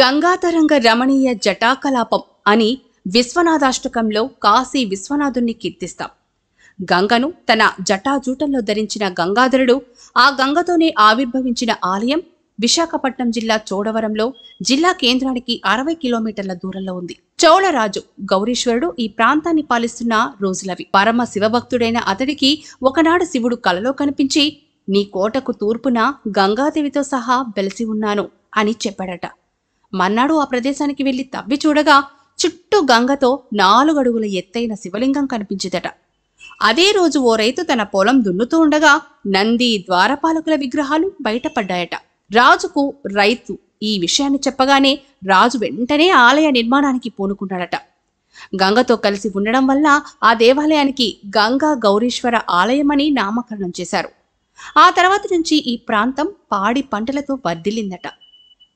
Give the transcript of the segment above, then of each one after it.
గంగాతరంగ రమణీయ జటాకలాపం అని విశ్వనాథాష్టకంలో కాశీ విశ్వనాథుణ్ణి కీర్తిస్తాం గంగను తన జటాజూటంలో ధరించిన గంగాధరుడు ఆ గంగతోనే ఆవిర్భవించిన ఆలయం విశాఖపట్నం జిల్లా చోడవరంలో జిల్లా కేంద్రానికి అరవై కిలోమీటర్ల దూరంలో ఉంది చోళరాజు గౌరీశ్వరుడు ఈ ప్రాంతాన్ని పాలిస్తున్న రోజులవి పరమ శివభక్తుడైన అతడికి ఒకనాడు శివుడు కలలో కనిపించి నీ కోటకు తూర్పున గంగాదేవితో సహా వెలిసి ఉన్నాను అని చెప్పాడట మన్నాడు ఆ ప్రదేశానికి వెళ్లి తవ్వి చూడగా చుట్టూ గంగతో నాలుగడుగుల ఎత్తైన శివలింగం కనిపించిందట అదే రోజు ఓ రైతు తన పొలం దున్నుతూ ఉండగా నంది ద్వారపాలకుల విగ్రహాలు బయటపడ్డాయట రాజుకు రైతు ఈ విషయాన్ని చెప్పగానే రాజు వెంటనే ఆలయ నిర్మాణానికి పూనుకున్నాడట గంగతో కలిసి ఉండడం వల్ల ఆ దేవాలయానికి గంగా గౌరీశ్వర ఆలయమని నామకరణం చేశారు ఆ తర్వాత నుంచి ఈ ప్రాంతం పాడి పంటలతో వర్దిల్లిందట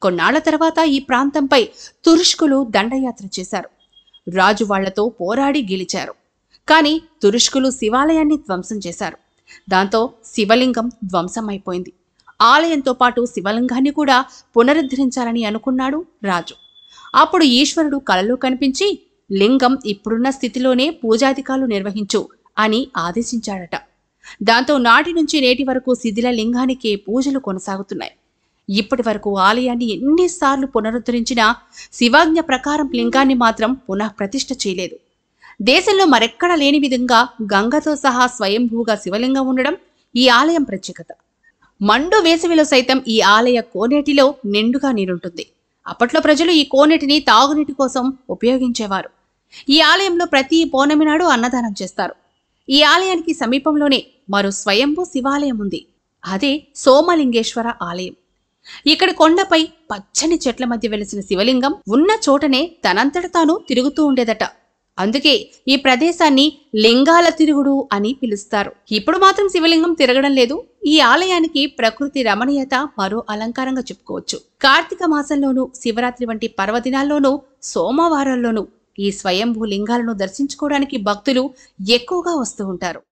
కొన్నాళ్ల తర్వాత ఈ ప్రాంతంపై తురుష్కులు దండయాత్ర చేశారు రాజు వాళ్లతో పోరాడి గెలిచారు కానీ తురుష్కులు శివాలయాన్ని ధ్వంసం చేశారు దాంతో శివలింగం ధ్వంసమైపోయింది ఆలయంతో పాటు శివలింగాన్ని కూడా పునరుద్ధరించాలని అనుకున్నాడు రాజు అప్పుడు ఈశ్వరుడు కలలో కనిపించి లింగం ఇప్పుడున్న స్థితిలోనే పూజాధికాలు నిర్వహించు అని ఆదేశించాడట దాంతో నాటి నుంచి నేటి వరకు శిథిల లింగానికే పూజలు కొనసాగుతున్నాయి ఇప్పటి వరకు ఆలయాన్ని ఎన్నిసార్లు పునరుద్ధరించినా శివాజ్ఞ ప్రకారం లింగాన్ని మాత్రం పునః ప్రతిష్ఠ చేయలేదు దేశంలో మరెక్కడా లేని విధంగా గంగతో సహా స్వయంభూగా శివలింగం ఉండడం ఈ ఆలయం ప్రత్యేకత మండు వేసవిలో సైతం ఈ ఆలయ కోనేటిలో నిండుగా నీరుంటుంది అప్పట్లో ప్రజలు ఈ కోనేటిని తాగునీటి కోసం ఉపయోగించేవారు ఈ ఆలయంలో ప్రతి పౌర్ణమి నాడు అన్నదానం చేస్తారు ఈ ఆలయానికి సమీపంలోనే మరో స్వయంభూ శివాలయం ఉంది అదే సోమలింగేశ్వర ఆలయం ఇక్కడి కొండపై పచ్చని చెట్ల మధ్య వెలిసిన శివలింగం ఉన్న చోటనే తనంతట తాను తిరుగుతూ ఉండేదట అందుకే ఈ ప్రదేశాన్ని లింగాల తిరుగుడు అని పిలుస్తారు ఇప్పుడు మాత్రం శివలింగం తిరగడం లేదు ఈ ఆలయానికి ప్రకృతి రమణీయత మరో అలంకారంగా చెప్పుకోవచ్చు కార్తీక మాసంలోనూ శివరాత్రి వంటి పర్వదినాల్లోనూ సోమవారాల్లోనూ ఈ స్వయంభూ లింగాలను దర్శించుకోవడానికి భక్తులు ఎక్కువగా వస్తూ ఉంటారు